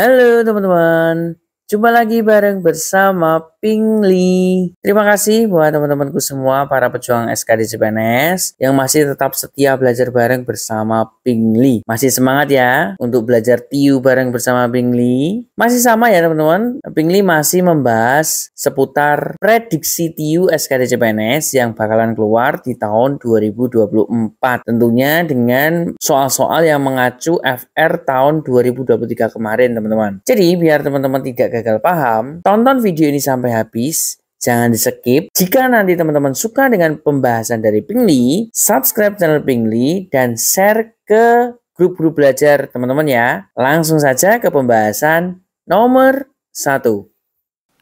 Halo teman-teman, Jumpa lagi bareng bersama Pingli. Terima kasih buat teman-temanku semua para pejuang SKD CPNS yang masih tetap setia belajar bareng bersama Pingli. Masih semangat ya untuk belajar TIU bareng bersama Pingli. Masih sama ya teman-teman, Pingli masih membahas seputar prediksi TIU SKD CPNS yang bakalan keluar di tahun 2024. Tentunya dengan soal-soal yang mengacu FR tahun 2023 kemarin teman-teman. Jadi biar teman-teman tidak gagal paham, tonton video ini sampai habis. Jangan di skip. Jika nanti teman-teman suka dengan pembahasan dari Pingli, subscribe channel Pingli dan share ke grup-grup belajar teman-teman ya. Langsung saja ke pembahasan nomor 1.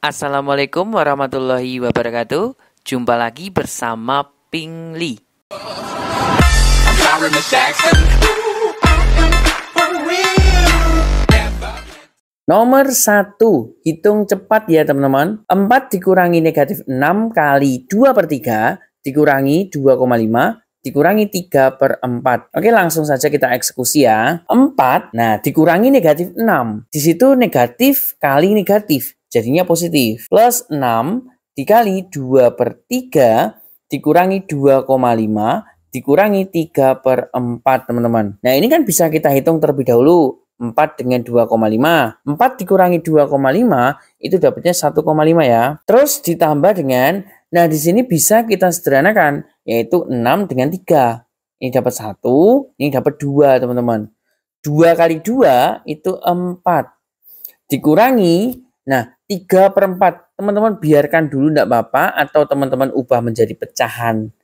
Assalamualaikum warahmatullahi wabarakatuh. Jumpa lagi bersama Pingli. Nomor satu, hitung cepat ya teman-teman. 4 dikurangi negatif 6 kali 2 per 3 dikurangi 2,5 dikurangi 3 per 4. Oke, langsung saja kita eksekusi ya. 4, nah dikurangi negatif 6. Di situ negatif kali negatif, jadinya positif. Plus 6 dikali 2 per 3 dikurangi 2,5 dikurangi 3 per 4 teman-teman. Nah ini kan bisa kita hitung terlebih dahulu 4 dengan 2,5. 4 dikurangi 2,5 itu dapatnya 1,5 ya. Terus ditambah dengan, nah di sini bisa kita sederhanakan, yaitu 6 dengan 3. Ini dapat 1, ini dapat 2 teman-teman. 2 kali 2 itu 4. Dikurangi, nah 3 per 4. Teman-teman biarkan dulu tidak apa-apa, atau teman-teman ubah menjadi pecahan.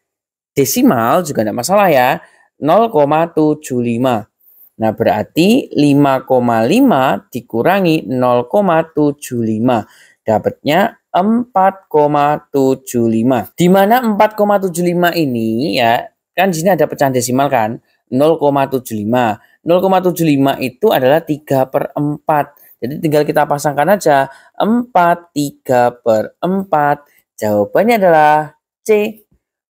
Desimal juga tidak masalah ya, 0,75. Nah, berarti 5,5 dikurangi 0,75. Dapatnya 4,75. Di mana 4,75 ini ya, kan di sini ada pecahan desimal kan? 0,75. 0,75 itu adalah 3 per 4. Jadi tinggal kita pasangkan aja. 4, 3 per 4. Jawabannya adalah C.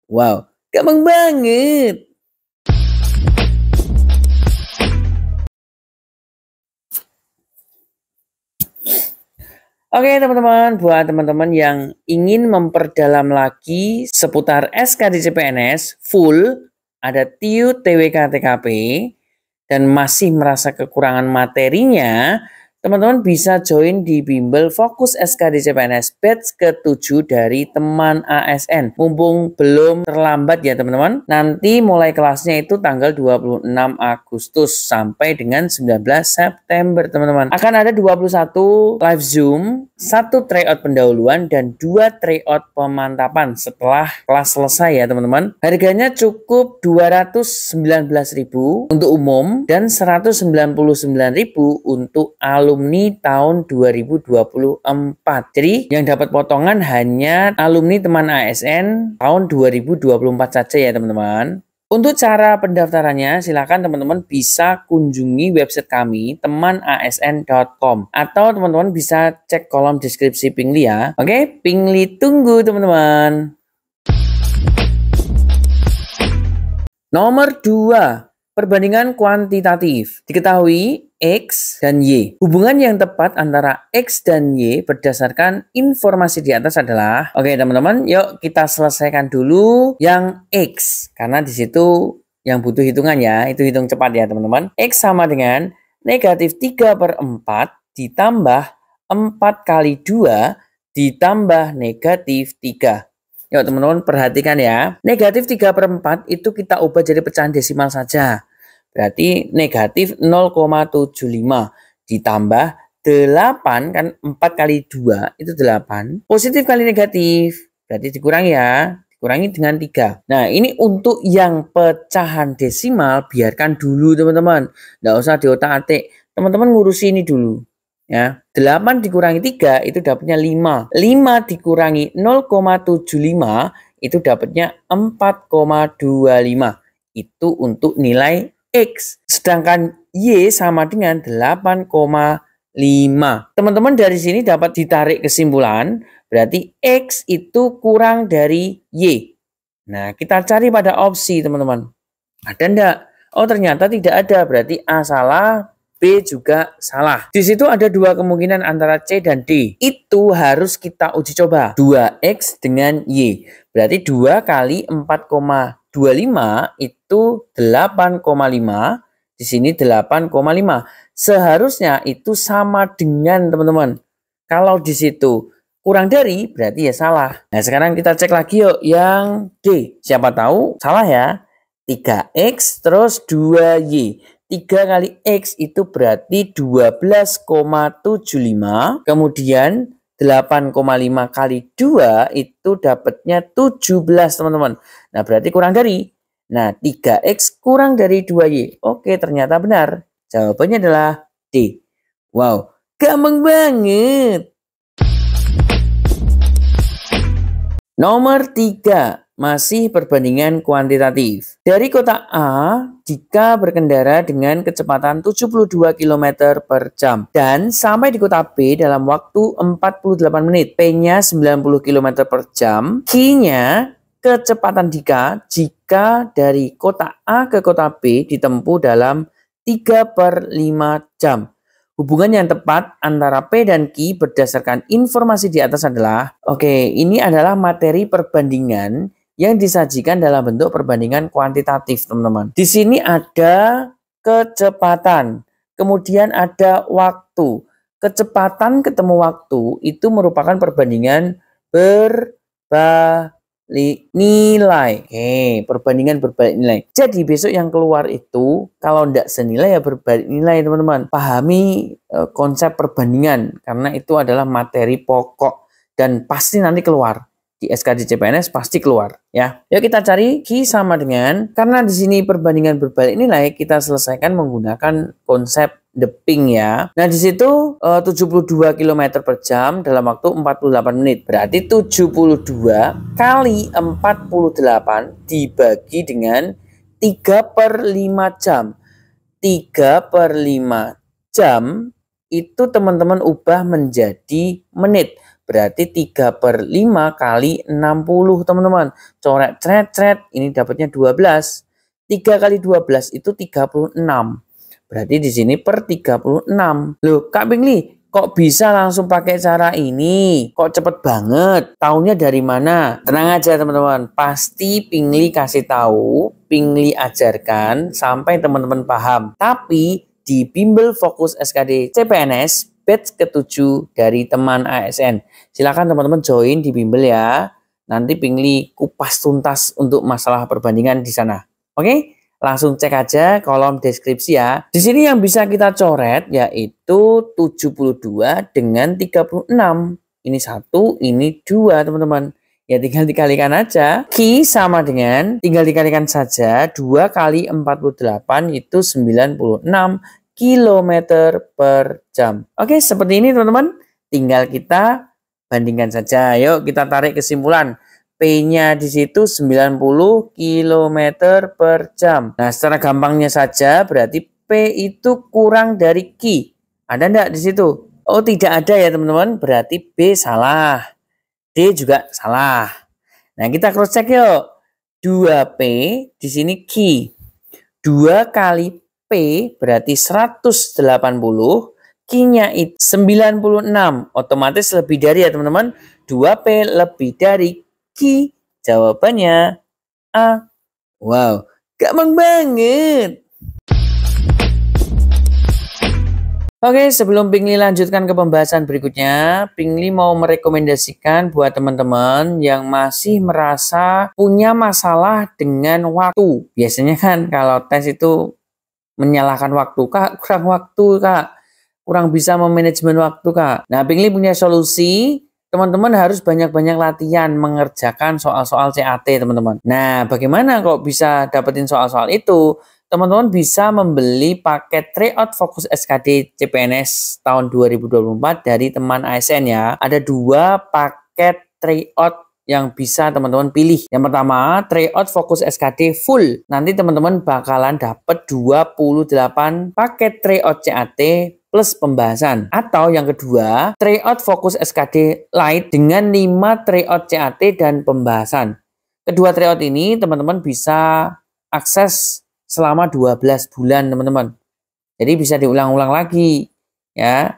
Wow, gampang banget. Oke teman-teman, buat teman-teman yang ingin memperdalam lagi seputar SKD CPNS full, ada TIU TWK TKP, dan masih merasa kekurangan materinya, Teman-teman bisa join di bimbel fokus SKD CPNS batch ke-7 dari teman ASN. Mumpung belum terlambat ya teman-teman. Nanti mulai kelasnya itu tanggal 26 Agustus sampai dengan 19 September teman-teman. Akan ada 21 live Zoom, 1 tryout pendahuluan dan 2 tryout pemantapan setelah kelas selesai ya teman-teman. Harganya cukup 219.000 untuk umum dan 199.000 untuk alumni alumni tahun 2024. Jadi yang dapat potongan hanya alumni teman ASN tahun 2024 saja ya teman-teman. Untuk cara pendaftarannya, silakan teman-teman bisa kunjungi website kami temanasn.com atau teman-teman bisa cek kolom deskripsi Pingli ya. Oke, Pingli tunggu teman-teman. Nomor 2, Perbandingan kuantitatif. Diketahui X dan Y. Hubungan yang tepat antara X dan Y berdasarkan informasi di atas adalah Oke, okay, teman-teman, yuk kita selesaikan dulu yang X karena di situ yang butuh hitungan ya, itu hitung cepat ya, teman-teman. X sama dengan negatif 3 per 4 ditambah 4 kali 2 ditambah negatif 3. Yuk teman-teman perhatikan ya. Negatif 3 per 4 itu kita ubah jadi pecahan desimal saja. Berarti negatif 0,75 ditambah 8 kan 4 kali 2 itu 8. Positif kali negatif berarti dikurangi ya. Kurangi dengan 3. Nah, ini untuk yang pecahan desimal biarkan dulu teman-teman. Nggak usah di otak atik Teman-teman ngurusi ini dulu. Ya, 8 dikurangi 3 itu dapatnya 5. 5 dikurangi 0,75 itu dapatnya 4,25. Itu untuk nilai X. Sedangkan Y sama dengan 8,5. Teman-teman dari sini dapat ditarik kesimpulan, berarti X itu kurang dari Y. Nah, kita cari pada opsi, teman-teman. Ada enggak? Oh, ternyata tidak ada. Berarti A salah, B juga salah. Di situ ada dua kemungkinan antara C dan D. Itu harus kita uji coba. 2X dengan Y. Berarti 2 kali 4,5 25 itu 8,5, di sini 8,5. Seharusnya itu sama dengan teman-teman. Kalau di situ kurang dari berarti ya salah. Nah, sekarang kita cek lagi yuk yang D. Siapa tahu salah ya. 3X terus 2Y. 3 kali X itu berarti 12,75. Kemudian 8,5 kali 2 itu dapatnya 17 teman-teman. Nah berarti kurang dari. Nah 3X kurang dari 2Y. Oke ternyata benar. Jawabannya adalah D. Wow gampang banget. Nomor 3 masih perbandingan kuantitatif. Dari kota A, jika berkendara dengan kecepatan 72 km per jam dan sampai di kota B dalam waktu 48 menit, P-nya 90 km per jam, Q-nya kecepatan Dika jika dari kota A ke kota B ditempuh dalam 3 per 5 jam. Hubungan yang tepat antara P dan Q berdasarkan informasi di atas adalah, oke, okay, ini adalah materi perbandingan yang disajikan dalam bentuk perbandingan kuantitatif, teman-teman. Di sini ada kecepatan, kemudian ada waktu. Kecepatan ketemu waktu itu merupakan perbandingan berbalik nilai. Oke, eh, perbandingan berbalik nilai. Jadi besok yang keluar itu kalau tidak senilai ya berbalik nilai, teman-teman. Pahami e, konsep perbandingan karena itu adalah materi pokok dan pasti nanti keluar di CPNS pasti keluar ya. Yuk kita cari Q sama dengan karena di sini perbandingan berbalik nilai kita selesaikan menggunakan konsep the ping ya. Nah di situ eh, 72 km per jam dalam waktu 48 menit berarti 72 kali 48 dibagi dengan 3 per 5 jam. 3 per 5 jam itu teman-teman ubah menjadi menit. Berarti 3 per 5 kali 60 teman-teman. Coret cret-cret ini dapatnya 12. 3 kali 12 itu 36. Berarti di sini per 36. Loh Kak Bingli kok bisa langsung pakai cara ini? Kok cepet banget? Taunya dari mana? Tenang aja teman-teman, pasti Pingli kasih tahu, Pingli ajarkan sampai teman-teman paham. Tapi di Bimbel Fokus SKD CPNS, batch ketujuh dari teman ASN. Silakan teman-teman join di bimbel ya. Nanti Pingli kupas tuntas untuk masalah perbandingan di sana. Oke, langsung cek aja kolom deskripsi ya. Di sini yang bisa kita coret yaitu 72 dengan 36. Ini satu, ini dua teman-teman. Ya tinggal dikalikan aja. Ki sama dengan tinggal dikalikan saja 2 kali 48 itu 96 kilometer per jam. Oke, seperti ini teman-teman. Tinggal kita bandingkan saja. Yuk kita tarik kesimpulan. P-nya di situ 90 km per jam. Nah, secara gampangnya saja berarti P itu kurang dari Q. Ada enggak di situ? Oh, tidak ada ya teman-teman. Berarti B salah. D juga salah. Nah, kita cross check yuk. 2P di sini Q. 2 kali P berarti 180, Q-nya 96, otomatis lebih dari ya teman-teman. 2P lebih dari Q, jawabannya A. Wow, gampang banget. Oke, sebelum Pingli lanjutkan ke pembahasan berikutnya, Pingli mau merekomendasikan buat teman-teman yang masih merasa punya masalah dengan waktu. Biasanya kan kalau tes itu menyalahkan waktu kak kurang waktu kak kurang bisa memanajemen waktu kak nah Pingli punya solusi teman-teman harus banyak-banyak latihan mengerjakan soal-soal CAT teman-teman nah bagaimana kok bisa dapetin soal-soal itu teman-teman bisa membeli paket tryout fokus SKD CPNS tahun 2024 dari teman ASN ya ada dua paket tryout yang bisa teman-teman pilih. Yang pertama, tryout fokus SKD full. Nanti teman-teman bakalan dapat 28 paket tryout CAT plus pembahasan. Atau yang kedua, tryout fokus SKD light dengan 5 tryout CAT dan pembahasan. Kedua tryout ini teman-teman bisa akses selama 12 bulan teman-teman. Jadi bisa diulang-ulang lagi ya.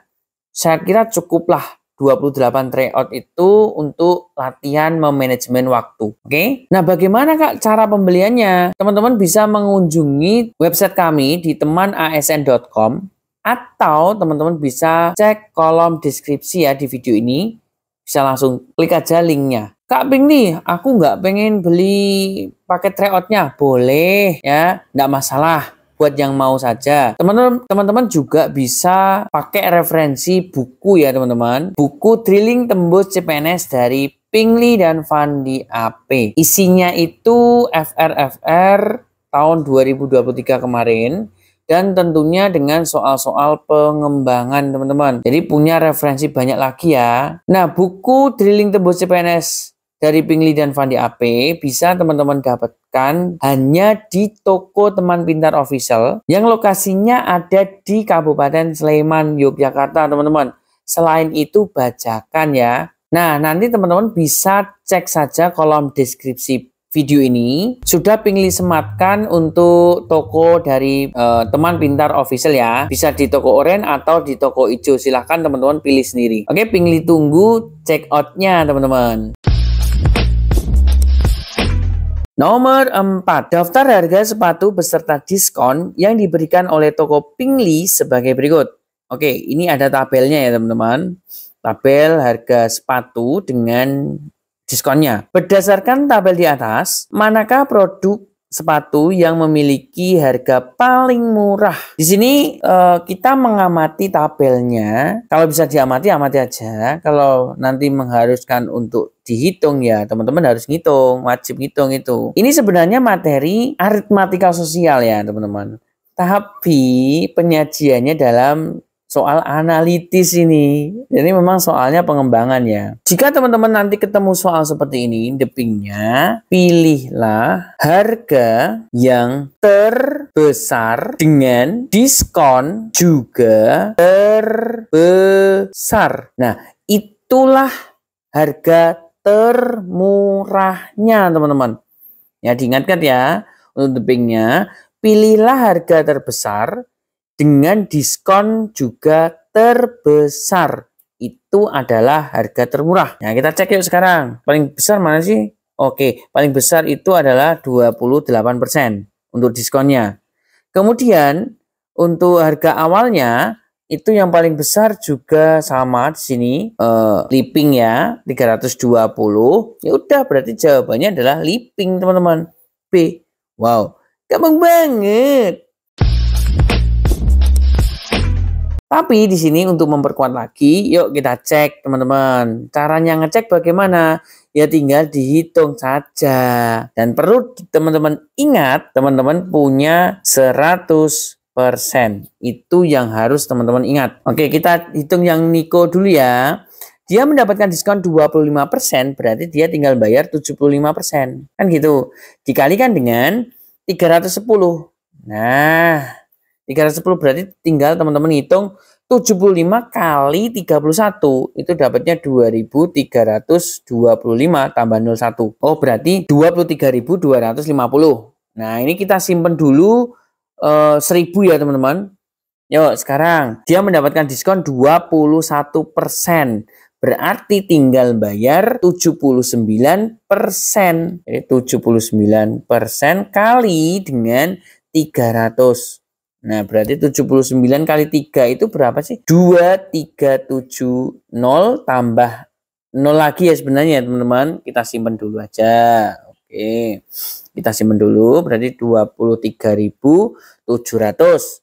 Saya kira cukuplah 28 tryout itu untuk latihan memanajemen waktu. Oke. Okay? Nah, bagaimana Kak cara pembeliannya? Teman-teman bisa mengunjungi website kami di temanasn.com atau teman-teman bisa cek kolom deskripsi ya di video ini. Bisa langsung klik aja linknya. Kak Bing, nih, aku nggak pengen beli paket tryoutnya. Boleh ya, nggak masalah buat yang mau saja. Teman-teman teman-teman juga bisa pakai referensi buku ya teman-teman. Buku Drilling Tembus CPNS dari Pingli dan Fandi AP. Isinya itu FRFR tahun 2023 kemarin dan tentunya dengan soal-soal pengembangan teman-teman. Jadi punya referensi banyak lagi ya. Nah, buku Drilling Tembus CPNS dari Pingli dan Fandi AP bisa teman-teman dapatkan hanya di toko teman pintar official yang lokasinya ada di Kabupaten Sleman, Yogyakarta teman-teman. Selain itu bacakan ya. Nah nanti teman-teman bisa cek saja kolom deskripsi video ini sudah Pingli sematkan untuk toko dari uh, teman pintar official ya bisa di toko oranye atau di toko hijau silahkan teman-teman pilih sendiri oke Pingli tunggu check outnya teman-teman Nomor 4, daftar harga sepatu beserta diskon yang diberikan oleh toko Pingli sebagai berikut. Oke, ini ada tabelnya ya teman-teman. Tabel harga sepatu dengan diskonnya. Berdasarkan tabel di atas, manakah produk sepatu yang memiliki harga paling murah. Di sini uh, kita mengamati tabelnya. Kalau bisa diamati, amati aja. Kalau nanti mengharuskan untuk dihitung ya, teman-teman harus ngitung, wajib ngitung itu. Ini sebenarnya materi aritmatika sosial ya, teman-teman. tapi penyajiannya dalam soal analitis ini. Jadi memang soalnya pengembangan ya. Jika teman-teman nanti ketemu soal seperti ini, depingnya pilihlah harga yang terbesar dengan diskon juga terbesar. Nah, itulah harga termurahnya teman-teman. Ya diingatkan ya untuk depingnya, pilihlah harga terbesar dengan diskon juga terbesar. Itu adalah harga termurah. Nah, kita cek yuk sekarang. Paling besar mana sih? Oke, paling besar itu adalah 28% untuk diskonnya. Kemudian untuk harga awalnya itu yang paling besar juga sama di sini uh, liping ya 320 ya udah berarti jawabannya adalah liping teman-teman B wow gampang banget Tapi di sini untuk memperkuat lagi, yuk kita cek teman-teman. Caranya ngecek bagaimana? Ya tinggal dihitung saja. Dan perlu teman-teman ingat, teman-teman punya 100 persen. Itu yang harus teman-teman ingat. Oke, kita hitung yang Niko dulu ya. Dia mendapatkan diskon 25%, berarti dia tinggal bayar 75%. Kan gitu. Dikalikan dengan 310. Nah, 310 berarti tinggal teman-teman hitung 75 kali 31 itu dapatnya 2325 tambah 01. Oh, berarti 23250. Nah, ini kita simpen dulu eh, 1000 ya, teman-teman. Yuk, sekarang dia mendapatkan diskon 21%. persen Berarti tinggal bayar 79%. Jadi 79% persen kali dengan 300. Nah, berarti 79 kali 3 itu berapa sih? 2370 tambah 0 lagi ya sebenarnya teman-teman. Ya, Kita simpan dulu aja. Oke. Kita simpan dulu berarti 23.700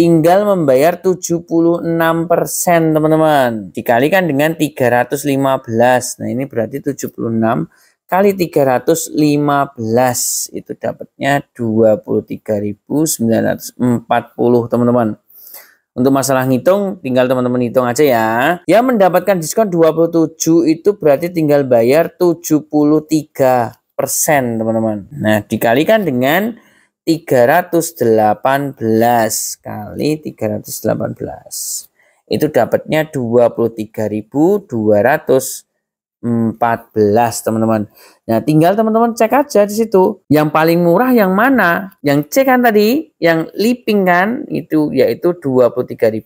tinggal membayar 76% teman-teman. Dikalikan dengan 315. Nah, ini berarti 76 kali 315 itu dapatnya 23.940 teman-teman. Untuk masalah ngitung tinggal teman-teman hitung aja ya. yang mendapatkan diskon 27 itu berarti tinggal bayar 73% teman-teman. Nah, dikalikan dengan 318 kali 318 itu dapatnya 23.214 teman-teman. Nah tinggal teman-teman cek aja di situ yang paling murah yang mana yang C kan tadi yang liping kan itu yaitu 23.040.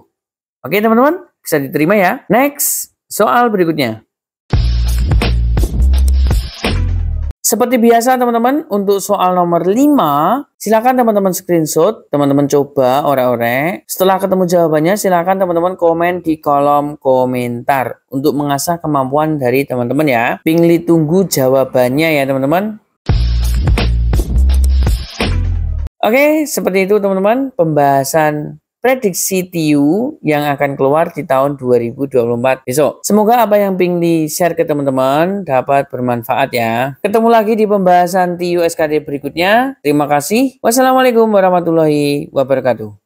Oke teman-teman bisa diterima ya. Next soal berikutnya. Seperti biasa teman-teman, untuk soal nomor 5, silakan teman-teman screenshot, teman-teman coba ore-ore. Setelah ketemu jawabannya, silakan teman-teman komen di kolom komentar untuk mengasah kemampuan dari teman-teman ya. Pingli tunggu jawabannya ya teman-teman. Oke, seperti itu teman-teman pembahasan prediksi TIU yang akan keluar di tahun 2024 besok. Semoga apa yang Ping di share ke teman-teman dapat bermanfaat ya. Ketemu lagi di pembahasan TIU SKD berikutnya. Terima kasih. Wassalamualaikum warahmatullahi wabarakatuh.